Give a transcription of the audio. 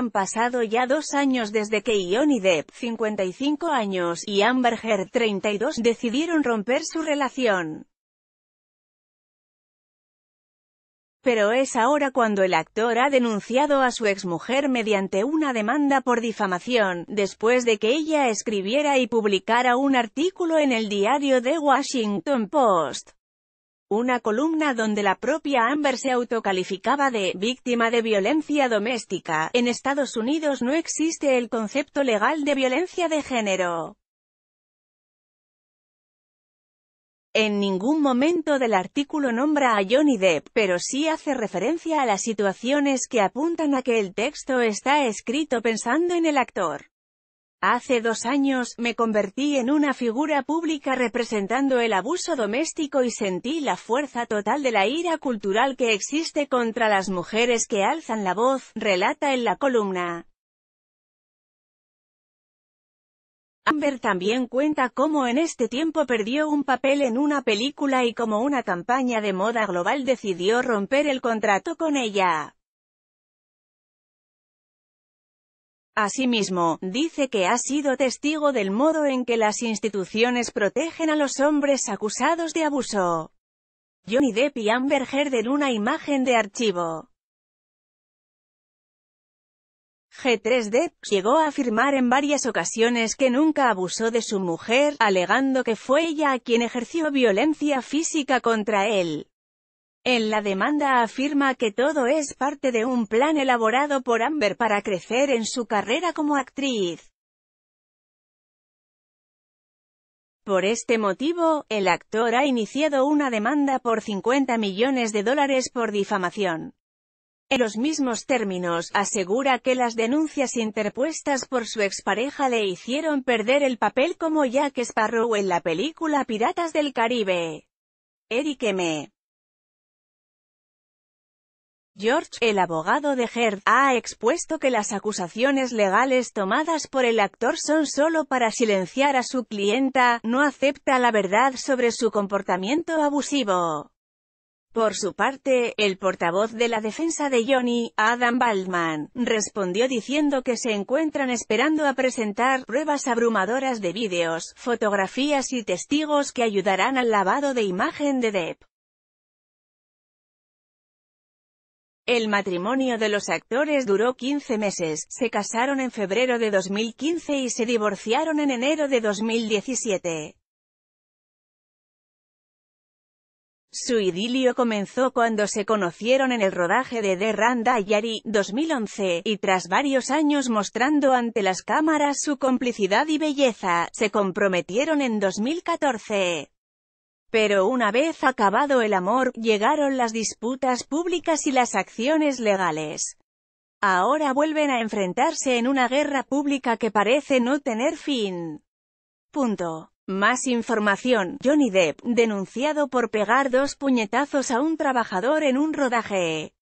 Han pasado ya dos años desde que Johnny Depp, 55 años, y Amber Heard, 32, decidieron romper su relación. Pero es ahora cuando el actor ha denunciado a su exmujer mediante una demanda por difamación, después de que ella escribiera y publicara un artículo en el diario The Washington Post una columna donde la propia Amber se autocalificaba de «víctima de violencia doméstica». En Estados Unidos no existe el concepto legal de violencia de género. En ningún momento del artículo nombra a Johnny Depp, pero sí hace referencia a las situaciones que apuntan a que el texto está escrito pensando en el actor. Hace dos años, me convertí en una figura pública representando el abuso doméstico y sentí la fuerza total de la ira cultural que existe contra las mujeres que alzan la voz, relata en la columna. Amber también cuenta cómo en este tiempo perdió un papel en una película y cómo una campaña de moda global decidió romper el contrato con ella. Asimismo, dice que ha sido testigo del modo en que las instituciones protegen a los hombres acusados de abuso. Johnny Depp y Amber Heard en una imagen de archivo. G3 Depp llegó a afirmar en varias ocasiones que nunca abusó de su mujer, alegando que fue ella quien ejerció violencia física contra él. En la demanda afirma que todo es parte de un plan elaborado por Amber para crecer en su carrera como actriz. Por este motivo, el actor ha iniciado una demanda por 50 millones de dólares por difamación. En los mismos términos, asegura que las denuncias interpuestas por su expareja le hicieron perder el papel como Jack Sparrow en la película Piratas del Caribe. Eric M. George, el abogado de Heard, ha expuesto que las acusaciones legales tomadas por el actor son solo para silenciar a su clienta, no acepta la verdad sobre su comportamiento abusivo. Por su parte, el portavoz de la defensa de Johnny, Adam Baldman, respondió diciendo que se encuentran esperando a presentar pruebas abrumadoras de vídeos, fotografías y testigos que ayudarán al lavado de imagen de Depp. El matrimonio de los actores duró 15 meses, se casaron en febrero de 2015 y se divorciaron en enero de 2017. Su idilio comenzó cuando se conocieron en el rodaje de The Yari, 2011, y tras varios años mostrando ante las cámaras su complicidad y belleza, se comprometieron en 2014. Pero una vez acabado el amor, llegaron las disputas públicas y las acciones legales. Ahora vuelven a enfrentarse en una guerra pública que parece no tener fin. Punto. Más información, Johnny Depp, denunciado por pegar dos puñetazos a un trabajador en un rodaje.